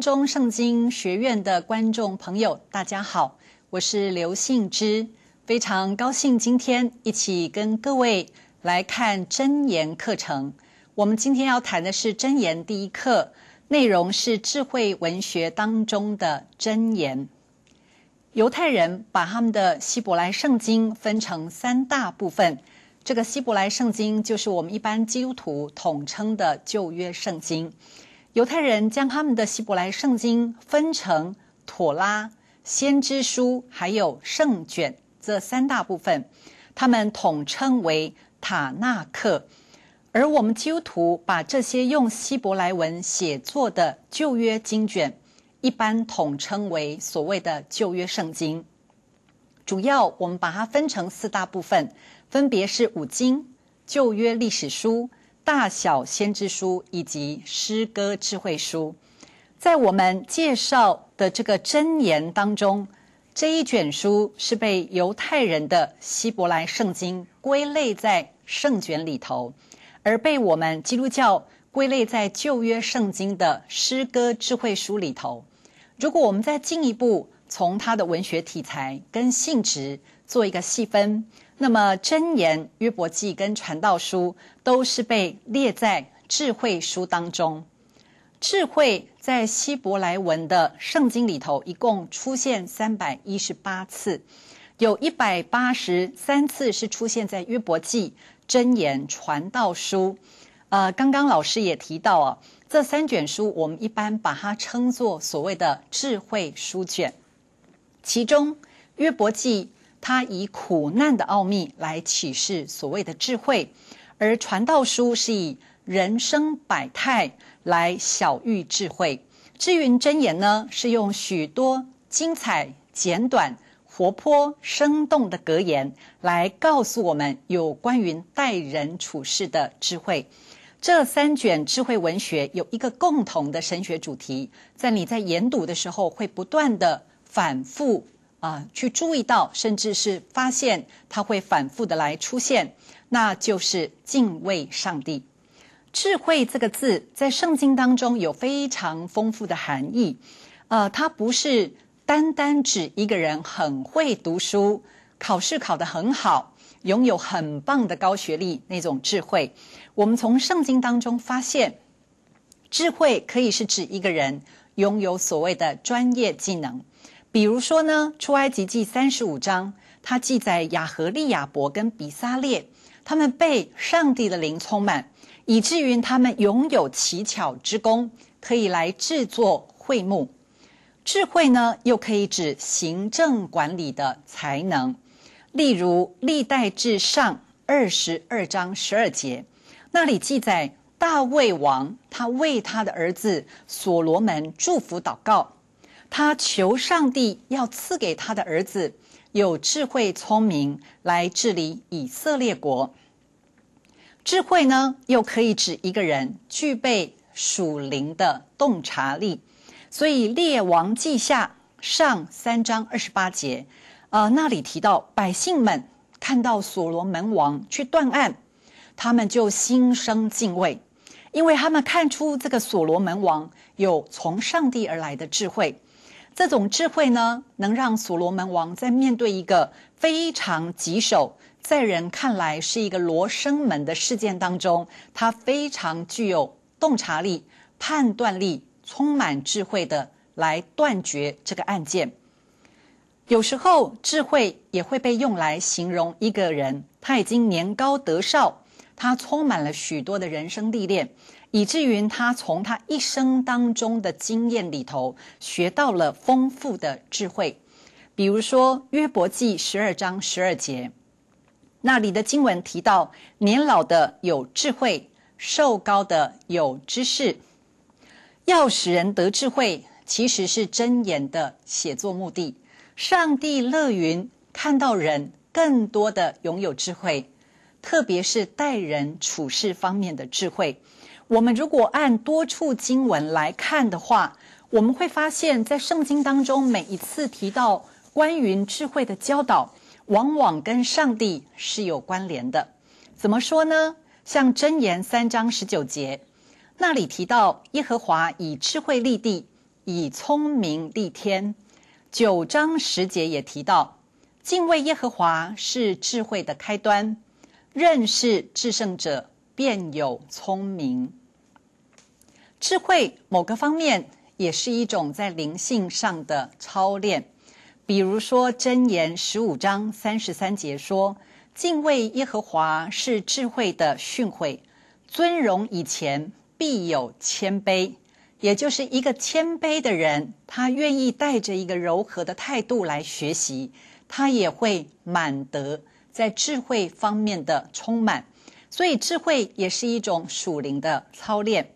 中圣经学院的观众朋友，大家好，我是刘信之，非常高兴今天一起跟各位来看真言课程。我们今天要谈的是真言第一课，内容是智慧文学当中的真言。犹太人把他们的希伯来圣经分成三大部分，这个希伯来圣经就是我们一般基督徒统称的旧约圣经。犹太人将他们的希伯来圣经分成妥拉、先知书还有圣卷这三大部分，他们统称为塔纳克。而我们基督徒把这些用希伯来文写作的旧约经卷，一般统称为所谓的旧约圣经。主要我们把它分成四大部分，分别是五经、旧约历史书。《大小先知书》以及《诗歌智慧书》，在我们介绍的这个箴言当中，这一卷书是被犹太人的希伯来圣经归类在圣卷里头，而被我们基督教归类在旧约圣经的《诗歌智慧书》里头。如果我们再进一步从它的文学题材跟性质做一个细分。那么，《箴言》、《约伯记》跟《传道书》都是被列在智慧书当中。智慧在希伯来文的圣经里头一共出现三百一十八次，有一百八十三次是出现在《约伯记》、《箴言》、《传道书》。呃，刚刚老师也提到啊，这三卷书我们一般把它称作所谓的智慧书卷，其中《约伯记》。他以苦难的奥秘来启示所谓的智慧，而传道书是以人生百态来小喻智慧。智云真言呢，是用许多精彩、简短、活泼、生动的格言来告诉我们有关于待人处事的智慧。这三卷智慧文学有一个共同的神学主题，在你在研读的时候会不断的反复。啊，去注意到，甚至是发现，他会反复的来出现，那就是敬畏上帝。智慧这个字在圣经当中有非常丰富的含义，呃，它不是单单指一个人很会读书、考试考得很好、拥有很棒的高学历那种智慧。我们从圣经当中发现，智慧可以是指一个人拥有所谓的专业技能。比如说呢，《出埃及记》三十五章，它记载雅和利亚伯跟比撒列，他们被上帝的灵充满，以至于他们拥有奇巧之功，可以来制作会幕。智慧呢，又可以指行政管理的才能。例如，《历代至上》二十二章十二节，那里记载大卫王他为他的儿子所罗门祝福祷告。他求上帝要赐给他的儿子有智慧聪明来治理以色列国。智慧呢，又可以指一个人具备属灵的洞察力。所以《列王记下》上三章二十八节，呃，那里提到百姓们看到所罗门王去断案，他们就心生敬畏，因为他们看出这个所罗门王有从上帝而来的智慧。这种智慧呢，能让所罗门王在面对一个非常棘手、在人看来是一个罗生门的事件当中，他非常具有洞察力、判断力，充满智慧的来断绝这个案件。有时候，智慧也会被用来形容一个人，他已经年高德少，他充满了许多的人生历练。以至于他从他一生当中的经验里头学到了丰富的智慧，比如说《约伯记》十二章十二节，那里的经文提到：“年老的有智慧，瘦高的有知识。”要使人得智慧，其实是箴言的写作目的。上帝乐云看到人更多的拥有智慧，特别是待人处事方面的智慧。我们如果按多处经文来看的话，我们会发现，在圣经当中，每一次提到关于智慧的教导，往往跟上帝是有关联的。怎么说呢？像箴言三章十九节，那里提到耶和华以智慧立地，以聪明立天。九章十节也提到，敬畏耶和华是智慧的开端，认识至圣者。便有聪明，智慧某个方面也是一种在灵性上的操练。比如说，《箴言》十五章三十三节说：“敬畏耶和华是智慧的训诲，尊荣以前必有谦卑。”也就是，一个谦卑的人，他愿意带着一个柔和的态度来学习，他也会满得在智慧方面的充满。所以，智慧也是一种属灵的操练。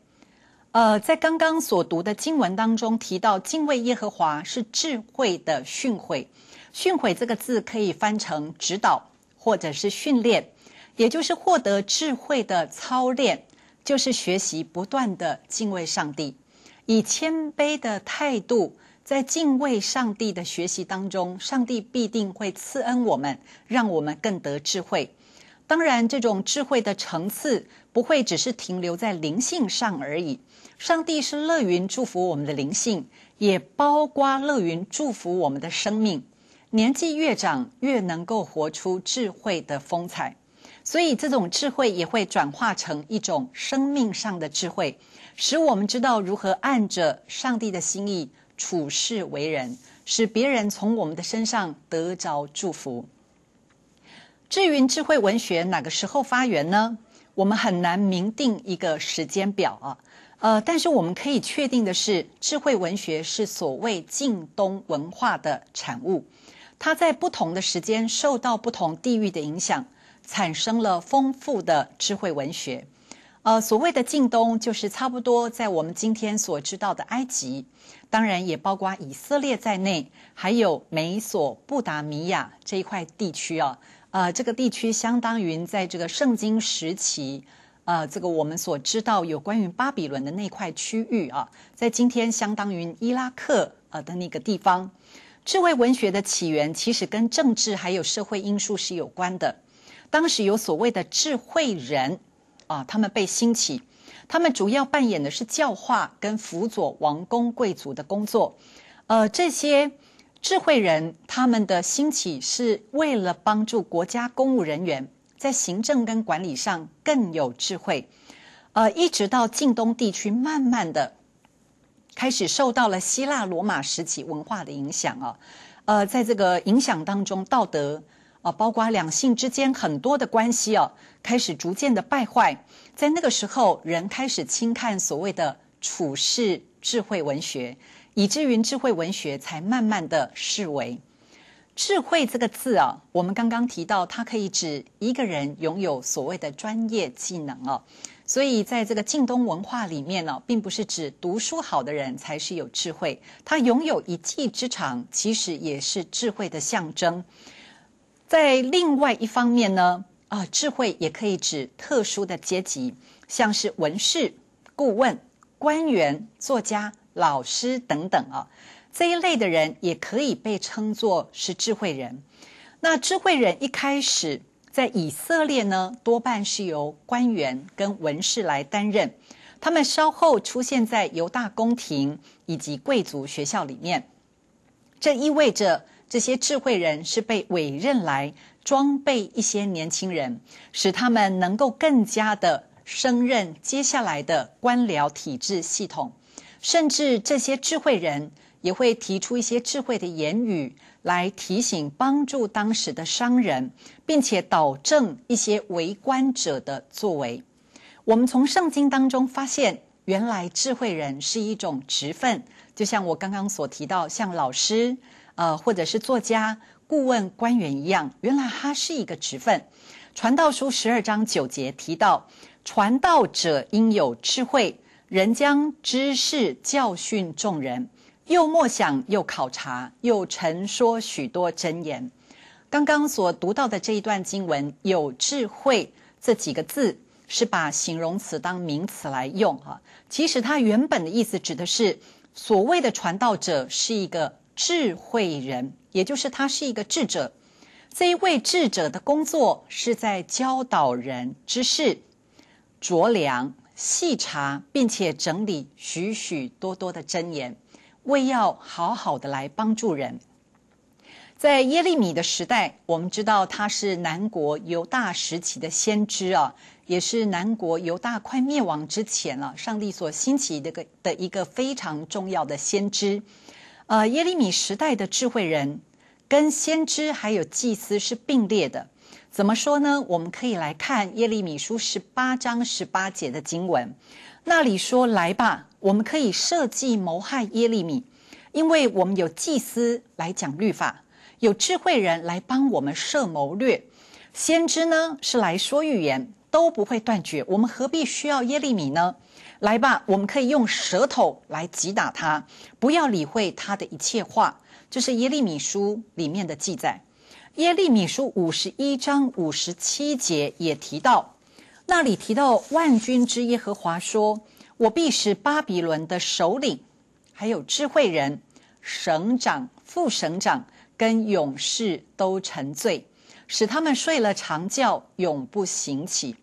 呃，在刚刚所读的经文当中提到，敬畏耶和华是智慧的训诲。训诲这个字可以翻成指导或者是训练，也就是获得智慧的操练，就是学习不断的敬畏上帝，以谦卑的态度在敬畏上帝的学习当中，上帝必定会赐恩我们，让我们更得智慧。当然，这种智慧的层次不会只是停留在灵性上而已。上帝是乐云祝福我们的灵性，也包括乐云祝福我们的生命。年纪越长，越能够活出智慧的风采。所以，这种智慧也会转化成一种生命上的智慧，使我们知道如何按着上帝的心意处事为人，使别人从我们的身上得着祝福。至于智慧文学哪个时候发源呢？我们很难明定一个时间表啊。呃，但是我们可以确定的是，智慧文学是所谓近东文化的产物，它在不同的时间受到不同地域的影响，产生了丰富的智慧文学。呃，所谓的近东就是差不多在我们今天所知道的埃及，当然也包括以色列在内，还有美索不达米亚这一块地区啊。啊，这个地区相当于在这个圣经时期，啊，这个我们所知道有关于巴比伦的那块区域啊，在今天相当于伊拉克呃的那个地方，智慧文学的起源其实跟政治还有社会因素是有关的。当时有所谓的智慧人啊，他们被兴起，他们主要扮演的是教化跟辅佐王公贵族的工作，呃，这些。智慧人他们的兴起是为了帮助国家公务人员在行政跟管理上更有智慧，呃，一直到近东地区慢慢的开始受到了希腊罗马时期文化的影响啊，呃，在这个影响当中，道德啊，包括两性之间很多的关系啊，开始逐渐的败坏，在那个时候，人开始轻看所谓的处世智慧文学。以至于智慧文学才慢慢的视为智慧这个字啊，我们刚刚提到，它可以指一个人拥有所谓的专业技能啊，所以在这个晋东文化里面呢，并不是指读书好的人才是有智慧，他拥有一技之长，其实也是智慧的象征。在另外一方面呢，啊，智慧也可以指特殊的阶级，像是文士、顾问、官员、作家。老师等等啊，这一类的人也可以被称作是智慧人。那智慧人一开始在以色列呢，多半是由官员跟文士来担任。他们稍后出现在犹大宫廷以及贵族学校里面，这意味着这些智慧人是被委任来装备一些年轻人，使他们能够更加的升任接下来的官僚体制系统。甚至这些智慧人也会提出一些智慧的言语来提醒、帮助当时的商人，并且导正一些为官者的作为。我们从圣经当中发现，原来智慧人是一种职分，就像我刚刚所提到，像老师、呃，或者是作家、顾问、官员一样，原来他是一个职分。传道书十二章九节提到，传道者应有智慧。人将知识教训众人，又默想，又考察，又陈说许多真言。刚刚所读到的这一段经文，“有智慧”这几个字是把形容词当名词来用啊。其实它原本的意思指的是所谓的传道者是一个智慧人，也就是他是一个智者。这一位智者的工作是在教导人知识，着良。细查并且整理许许多多的箴言，为要好好的来帮助人。在耶利米的时代，我们知道他是南国犹大时期的先知啊，也是南国犹大快灭亡之前了，上帝所兴起的个的一个非常重要的先知。呃，耶利米时代的智慧人跟先知还有祭司是并列的。怎么说呢？我们可以来看耶利米书十八章十八节的经文，那里说：“来吧，我们可以设计谋害耶利米，因为我们有祭司来讲律法，有智慧人来帮我们设谋略，先知呢是来说预言，都不会断绝。我们何必需要耶利米呢？来吧，我们可以用舌头来击打他，不要理会他的一切话。”这是耶利米书里面的记载。耶利米书五十一章五十七节也提到，那里提到万军之耶和华说：“我必使巴比伦的首领，还有智慧人、省长、副省长跟勇士都沉醉，使他们睡了长觉，永不醒起。”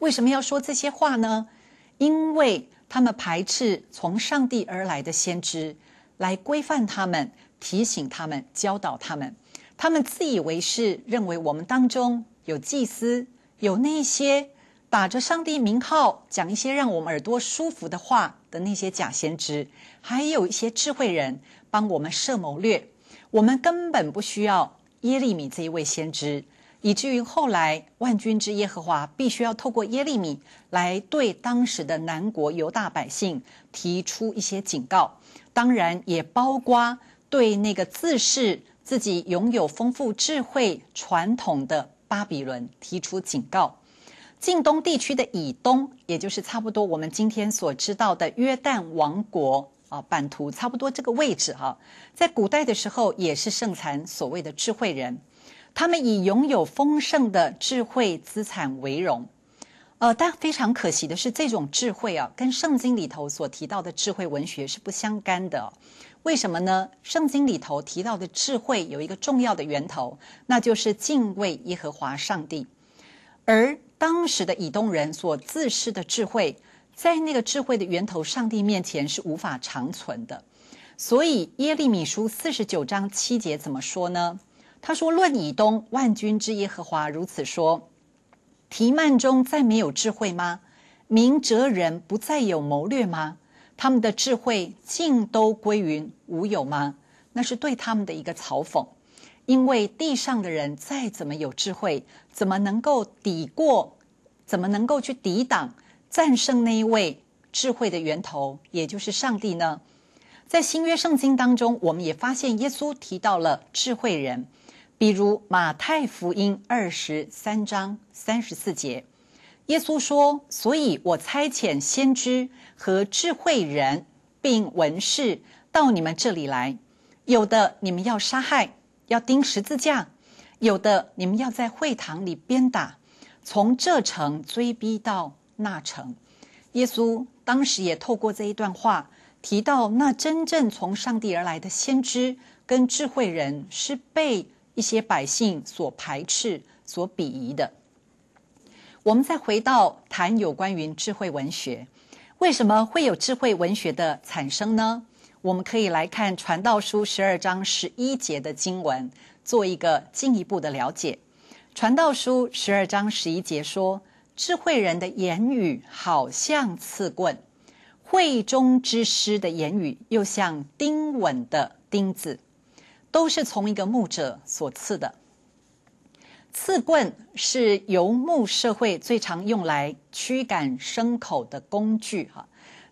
为什么要说这些话呢？因为他们排斥从上帝而来的先知，来规范他们，提醒他们，教导他们。他们自以为是，认为我们当中有祭司，有那些打着上帝名号讲一些让我们耳朵舒服的话的那些假先知，还有一些智慧人帮我们设谋略。我们根本不需要耶利米这一位先知，以至于后来万军之耶和华必须要透过耶利米来对当时的南国犹大百姓提出一些警告，当然也包括对那个自视。自己拥有丰富智慧传统的巴比伦提出警告，近东地区的以东，也就是差不多我们今天所知道的约旦王国啊，版图差不多这个位置哈，在古代的时候也是盛产所谓的智慧人，他们以拥有丰盛的智慧资产为荣，呃，但非常可惜的是，这种智慧啊，跟圣经里头所提到的智慧文学是不相干的。为什么呢？圣经里头提到的智慧有一个重要的源头，那就是敬畏耶和华上帝。而当时的以东人所自恃的智慧，在那个智慧的源头上帝面前是无法长存的。所以耶利米书四十九章七节怎么说呢？他说：“论以东万军之耶和华如此说：提曼中再没有智慧吗？明哲人不再有谋略吗？”他们的智慧尽都归于无有吗？那是对他们的一个嘲讽，因为地上的人再怎么有智慧，怎么能够抵过，怎么能够去抵挡、战胜那一位智慧的源头，也就是上帝呢？在新约圣经当中，我们也发现耶稣提到了智慧人，比如马太福音二十三章三十四节。耶稣说：“所以我差遣先知和智慧人，并文士到你们这里来，有的你们要杀害，要钉十字架；有的你们要在会堂里鞭打，从这城追逼到那城。”耶稣当时也透过这一段话，提到那真正从上帝而来的先知跟智慧人，是被一些百姓所排斥、所鄙夷的。我们再回到谈有关于智慧文学，为什么会有智慧文学的产生呢？我们可以来看《传道书》十二章十一节的经文，做一个进一步的了解。《传道书》十二章十一节说：“智慧人的言语好像刺棍，会中之师的言语又像钉稳的钉子，都是从一个木者所赐的。”刺棍是游牧社会最常用来驱赶牲口的工具哈。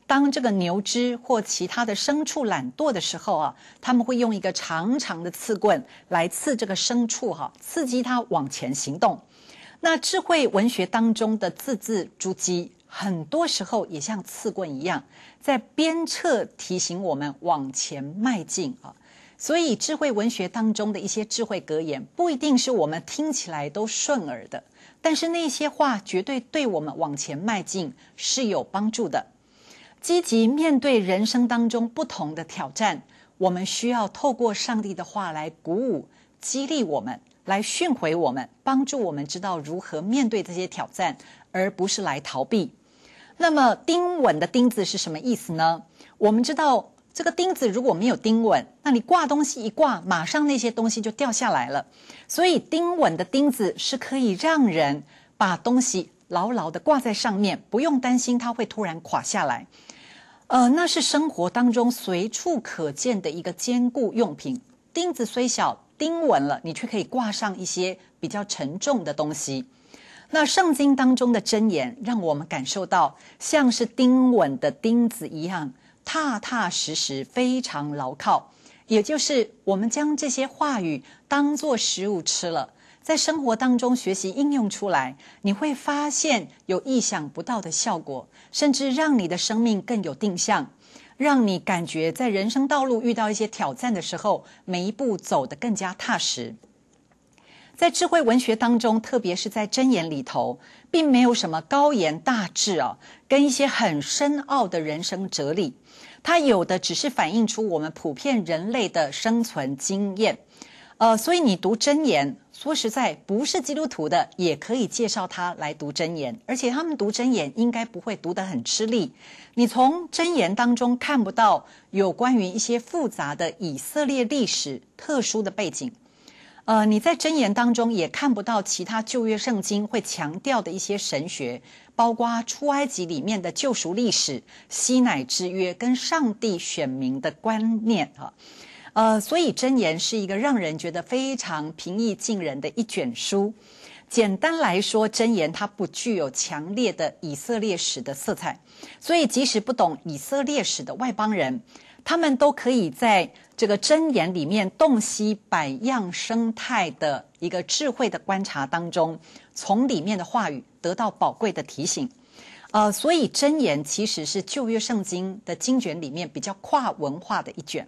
当这个牛只或其他的牲畜懒惰的时候啊，他们会用一个长长的刺棍来刺这个牲畜哈，刺激它往前行动。那智慧文学当中的字字珠玑，很多时候也像刺棍一样，在鞭策提醒我们往前迈进啊。所以，智慧文学当中的一些智慧格言不一定是我们听起来都顺耳的，但是那些话绝对对我们往前迈进是有帮助的。积极面对人生当中不同的挑战，我们需要透过上帝的话来鼓舞、激励我们，来训回我们，帮助我们知道如何面对这些挑战，而不是来逃避。那么，“钉稳”的“钉”字是什么意思呢？我们知道。这个钉子如果没有钉稳，那你挂东西一挂，马上那些东西就掉下来了。所以钉稳的钉子是可以让人把东西牢牢的挂在上面，不用担心它会突然垮下来。呃，那是生活当中随处可见的一个坚固用品。钉子虽小，钉稳了，你却可以挂上一些比较沉重的东西。那圣经当中的箴言，让我们感受到像是钉稳的钉子一样。踏踏实实，非常牢靠。也就是我们将这些话语当做食物吃了，在生活当中学习应用出来，你会发现有意想不到的效果，甚至让你的生命更有定向，让你感觉在人生道路遇到一些挑战的时候，每一步走得更加踏实。在智慧文学当中，特别是在箴言里头。并没有什么高言大志哦，跟一些很深奥的人生哲理，它有的只是反映出我们普遍人类的生存经验，呃，所以你读箴言，说实在，不是基督徒的也可以介绍他来读箴言，而且他们读箴言应该不会读得很吃力。你从箴言当中看不到有关于一些复杂的以色列历史特殊的背景。呃，你在真言当中也看不到其他旧约圣经会强调的一些神学，包括出埃及里面的救赎历史、西乃之约跟上帝选民的观念，哈，呃，所以真言是一个让人觉得非常平易近人的一卷书。简单来说，真言它不具有强烈的以色列史的色彩，所以即使不懂以色列史的外邦人。他们都可以在这个箴言里面洞悉百样生态的一个智慧的观察当中，从里面的话语得到宝贵的提醒。呃，所以箴言其实是旧约圣经的经卷里面比较跨文化的一卷。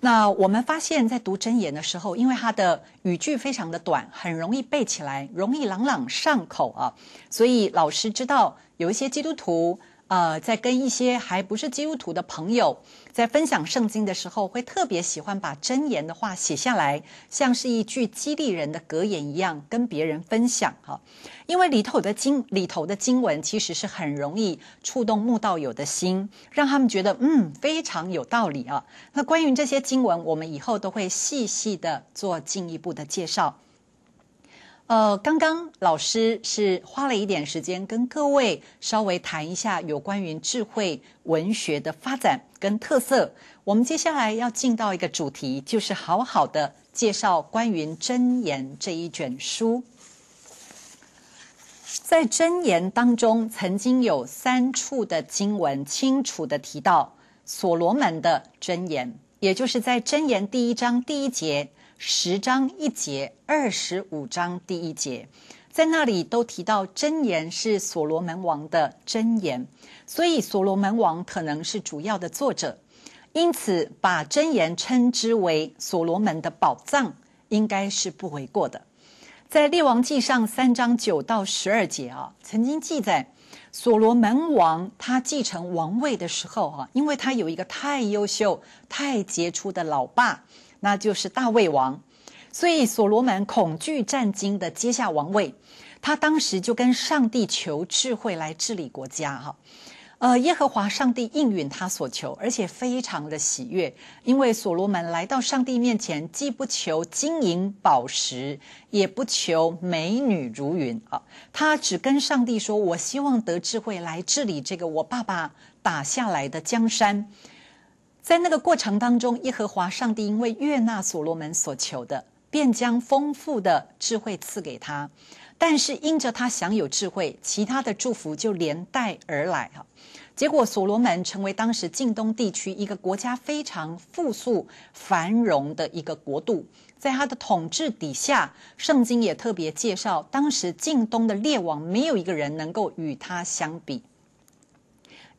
那我们发现，在读箴言的时候，因为它的语句非常的短，很容易背起来，容易朗朗上口啊。所以老师知道有一些基督徒。呃，在跟一些还不是基督徒的朋友在分享圣经的时候，会特别喜欢把箴言的话写下来，像是一句激励人的格言一样跟别人分享哈。因为里头的经里头的经文其实是很容易触动慕道友的心，让他们觉得嗯非常有道理啊。那关于这些经文，我们以后都会细细的做进一步的介绍。呃，刚刚老师是花了一点时间跟各位稍微谈一下有关于智慧文学的发展跟特色。我们接下来要进到一个主题，就是好好的介绍关于《箴言》这一卷书。在《箴言》当中，曾经有三处的经文清楚的提到所罗门的箴言，也就是在《箴言》第一章第一节。十章一节，二十五章第一节，在那里都提到真言是所罗门王的真言，所以所罗门王可能是主要的作者，因此把真言称之为所罗门的宝藏，应该是不为过的。在列王记上三章九到十二节啊，曾经记载所罗门王他继承王位的时候哈，因为他有一个太优秀、太杰出的老爸。那就是大卫王，所以所罗门恐惧战兢的接下王位，他当时就跟上帝求智慧来治理国家哈。呃，耶和华上帝应允他所求，而且非常的喜悦，因为所罗门来到上帝面前，既不求金银宝石，也不求美女如云啊，他只跟上帝说：“我希望得智慧来治理这个我爸爸打下来的江山。”在那个过程当中，耶和华上帝因为悦纳所罗门所求的，便将丰富的智慧赐给他。但是，因着他享有智慧，其他的祝福就连带而来哈。结果，所罗门成为当时近东地区一个国家非常富庶、繁荣的一个国度。在他的统治底下，圣经也特别介绍，当时近东的列王没有一个人能够与他相比。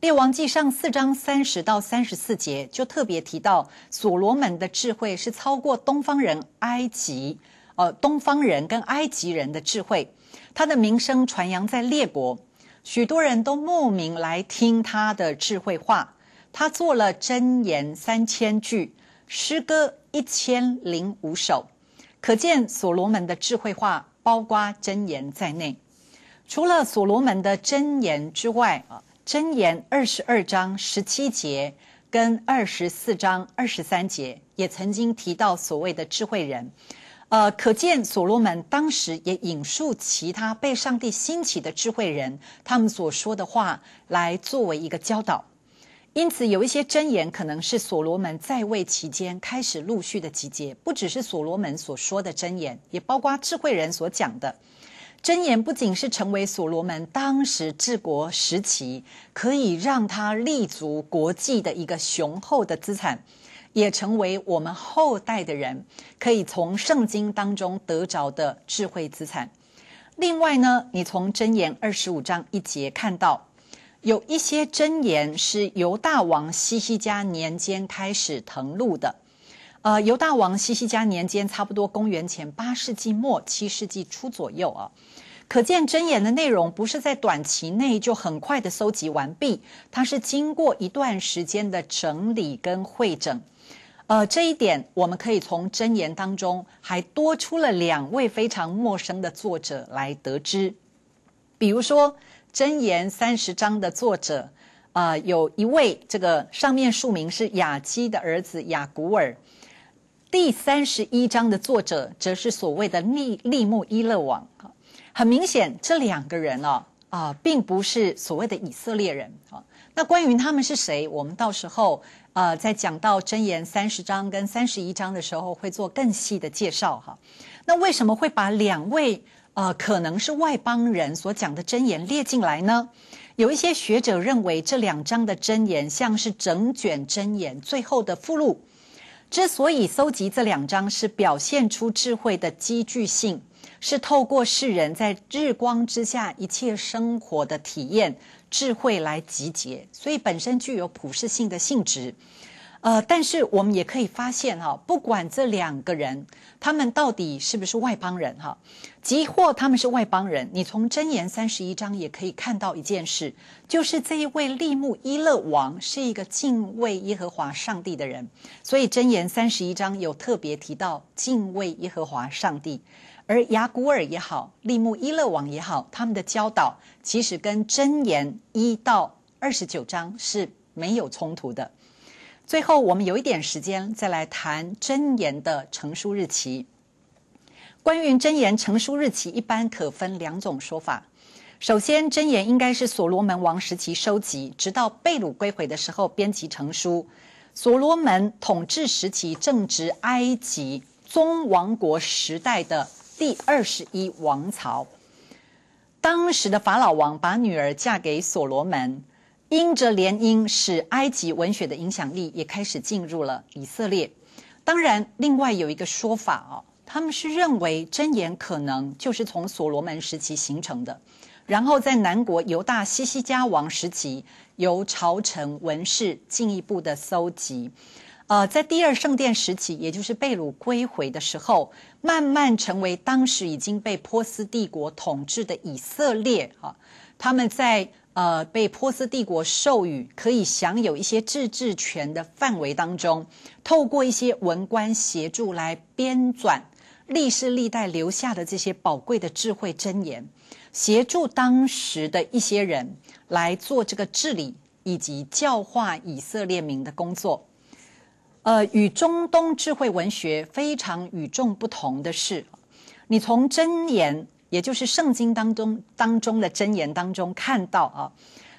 《列王记上四章三十到三十四节就特别提到，所罗门的智慧是超过东方人埃及，呃，东方人跟埃及人的智慧。他的名声传扬在列国，许多人都慕名来听他的智慧话。他做了箴言三千句，诗歌一千零五首，可见所罗门的智慧话包括箴言在内。除了所罗门的箴言之外啊。箴言二十二章十七节跟二十四章二十三节也曾经提到所谓的智慧人，呃，可见所罗门当时也引述其他被上帝兴起的智慧人他们所说的话来作为一个教导。因此，有一些箴言可能是所罗门在位期间开始陆续的集结，不只是所罗门所说的箴言，也包括智慧人所讲的。箴言不仅是成为所罗门当时治国时期可以让他立足国际的一个雄厚的资产，也成为我们后代的人可以从圣经当中得着的智慧资产。另外呢，你从箴言二十五章一节看到，有一些箴言是由大王西西家年间开始誊录的。呃，犹大王西西加年间，差不多公元前八世纪末、七世纪初左右啊，可见箴言的内容不是在短期内就很快的搜集完毕，它是经过一段时间的整理跟会整。呃，这一点我们可以从箴言当中还多出了两位非常陌生的作者来得知，比如说箴言三十章的作者，啊，有一位这个上面署名是雅基的儿子雅古尔。第三十一章的作者则是所谓的利利木伊勒王很明显，这两个人哦啊，并不是所谓的以色列人啊。那关于他们是谁，我们到时候呃，在讲到箴言三十章跟三十一章的时候，会做更细的介绍哈。那为什么会把两位呃可能是外邦人所讲的箴言列进来呢？有一些学者认为，这两章的箴言像是整卷箴言最后的附录。之所以搜集这两张，是表现出智慧的积聚性，是透过世人在日光之下一切生活的体验，智慧来集结，所以本身具有普世性的性质。呃，但是我们也可以发现哈，不管这两个人，他们到底是不是外邦人哈？即或他们是外邦人。你从箴言三十一章也可以看到一件事，就是这一位利木伊勒王是一个敬畏耶和华上帝的人，所以箴言三十一章有特别提到敬畏耶和华上帝。而雅古尔也好，利木伊勒王也好，他们的教导其实跟箴言一到二十九章是没有冲突的。最后，我们有一点时间，再来谈真言的成书日期。关于真言成书日期，一般可分两种说法。首先，真言应该是所罗门王时期收集，直到被掳归回的时候编辑成书。所罗门统治时期正值埃及中王国时代的第二十一王朝，当时的法老王把女儿嫁给所罗门。因着联姻，使埃及文学的影响力也开始进入了以色列。当然，另外有一个说法哦，他们是认为箴言可能就是从所罗门时期形成的，然后在南国犹大西西家王时期，由朝臣文士进一步的搜集。呃，在第二圣殿时期，也就是被掳归回的时候，慢慢成为当时已经被波斯帝国统治的以色列啊，他们在。呃，被波斯帝国授予可以享有一些自治权的范围当中，透过一些文官协助来编纂历世历代留下的这些宝贵的智慧箴言，协助当时的一些人来做这个治理以及教化以色列民的工作。呃，与中东智慧文学非常与众不同的，是你从箴言。也就是圣经当中当中的箴言当中看到啊，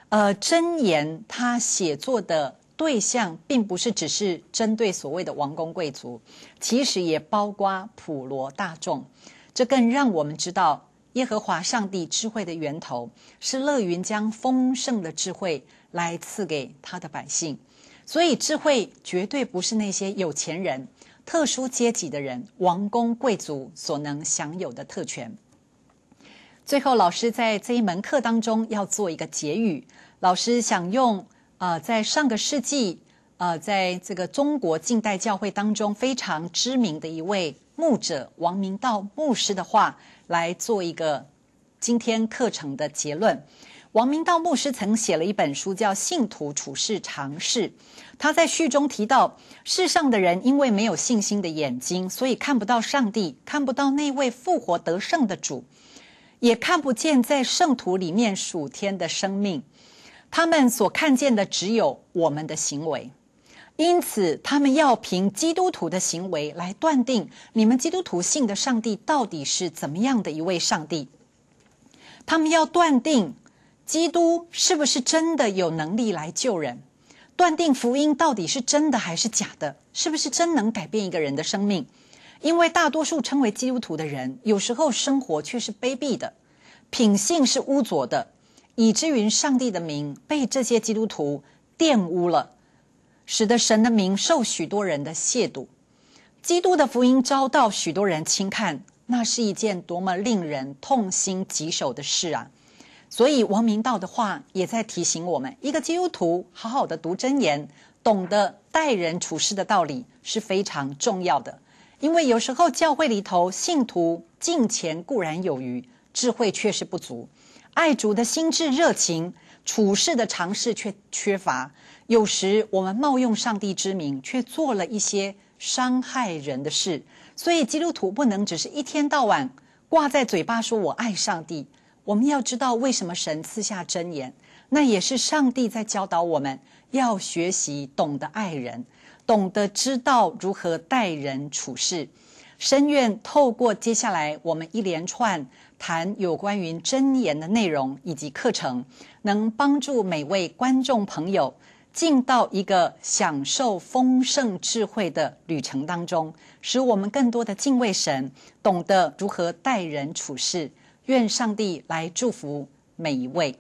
呃，箴言他写作的对象，并不是只是针对所谓的王公贵族，其实也包括普罗大众。这更让我们知道，耶和华上帝智慧的源头是乐云将丰盛的智慧来赐给他的百姓。所以，智慧绝对不是那些有钱人、特殊阶级的人、王公贵族所能享有的特权。最后，老师在这一门课当中要做一个结语。老师想用呃，在上个世纪呃，在这个中国近代教会当中非常知名的一位牧者王明道牧师的话来做一个今天课程的结论。王明道牧师曾写了一本书叫《信徒处世常识》，他在序中提到：世上的人因为没有信心的眼睛，所以看不到上帝，看不到那位复活得胜的主。也看不见在圣徒里面属天的生命，他们所看见的只有我们的行为，因此他们要凭基督徒的行为来断定你们基督徒信的上帝到底是怎么样的一位上帝，他们要断定基督是不是真的有能力来救人，断定福音到底是真的还是假的，是不是真能改变一个人的生命。因为大多数称为基督徒的人，有时候生活却是卑鄙的，品性是污浊的，以至于上帝的名被这些基督徒玷污了，使得神的名受许多人的亵渎，基督的福音遭到许多人轻看。那是一件多么令人痛心疾首的事啊！所以王明道的话也在提醒我们：，一个基督徒好好的读真言，懂得待人处事的道理是非常重要的。因为有时候教会里头，信徒敬虔固然有余，智慧却是不足；爱主的心智热情，处事的常识却缺乏。有时我们冒用上帝之名，却做了一些伤害人的事。所以基督徒不能只是一天到晚挂在嘴巴说“我爱上帝”。我们要知道为什么神赐下真言，那也是上帝在教导我们要学习懂得爱人。懂得知道如何待人处事，深愿透过接下来我们一连串谈有关于箴言的内容以及课程，能帮助每位观众朋友进到一个享受丰盛智慧的旅程当中，使我们更多的敬畏神，懂得如何待人处事。愿上帝来祝福每一位。